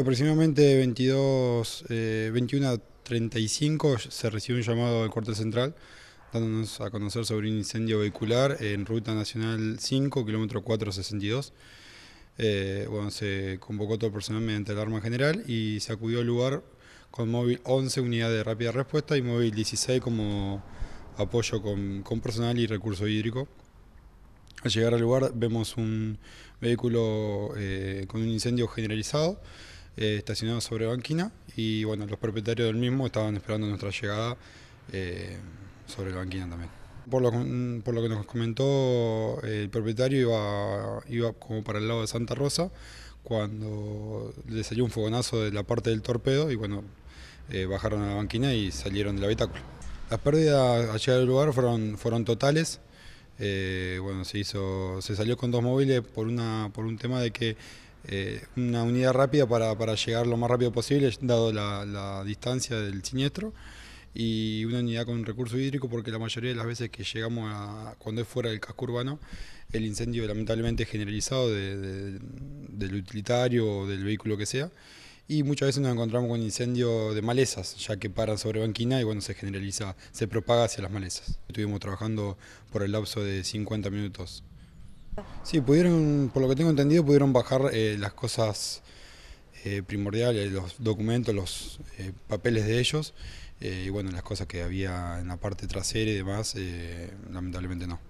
Aproximadamente 22, 21 eh, a 35 se recibió un llamado del cuartel central dándonos a conocer sobre un incendio vehicular en ruta nacional 5, kilómetro 462. Eh, bueno, se convocó todo el personal mediante alarma general y se acudió al lugar con móvil 11, unidad de rápida respuesta, y móvil 16 como apoyo con, con personal y recurso hídrico. Al llegar al lugar vemos un vehículo eh, con un incendio generalizado eh, estacionado sobre Banquina y bueno, los propietarios del mismo estaban esperando nuestra llegada eh, sobre la Banquina también. Por lo, que nos comentó, eh, el propietario iba, iba como para el lado de Santa Rosa cuando le salió un fogonazo de la parte del torpedo y bueno, bajaron a la banquina y salieron del habitáculo. Las pérdidas al llegar al lugar fueron, fueron totales. bueno, se hizo, se salió con dos móviles por una, por un tema de que eh, una unidad rápida para, para, llegar lo más rápido posible, dado la, distancia del siniestro, y una unidad con recurso hídrico, porque la mayoría de las veces que llegamos a, cuando es fuera del casco urbano, el incendio lamentablemente es generalizado del utilitario o del vehículo que sea, y muchas veces nos encontramos con incendio de malezas, ya que paran sobre banquina y cuando se generaliza, se propaga hacia las malezas. Estuvimos trabajando por el lapso de 50 minutos. Sí, pudieron, por lo que tengo entendido, pudieron bajar eh, las cosas eh, primordiales, los documentos, los eh, papeles de ellos, y bueno, las cosas que había en la parte trasera y demás, lamentablemente no.